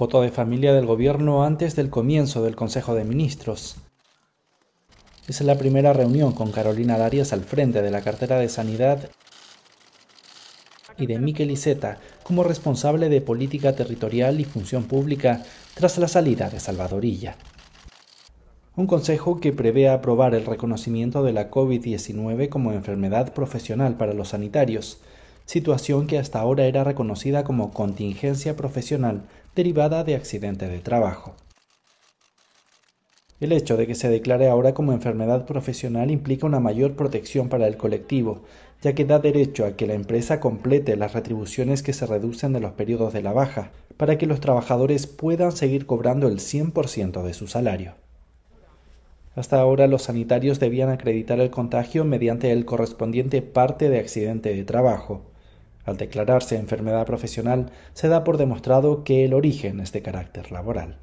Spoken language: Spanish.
Foto de familia del gobierno antes del comienzo del Consejo de Ministros. Es la primera reunión con Carolina Darias al frente de la cartera de Sanidad y de Miquel Iceta como responsable de política territorial y función pública tras la salida de Salvadorilla. Un consejo que prevé aprobar el reconocimiento de la COVID-19 como enfermedad profesional para los sanitarios, situación que hasta ahora era reconocida como contingencia profesional derivada de accidente de trabajo. El hecho de que se declare ahora como enfermedad profesional implica una mayor protección para el colectivo, ya que da derecho a que la empresa complete las retribuciones que se reducen de los periodos de la baja, para que los trabajadores puedan seguir cobrando el 100% de su salario. Hasta ahora los sanitarios debían acreditar el contagio mediante el correspondiente parte de accidente de trabajo, al declararse enfermedad profesional, se da por demostrado que el origen es de carácter laboral.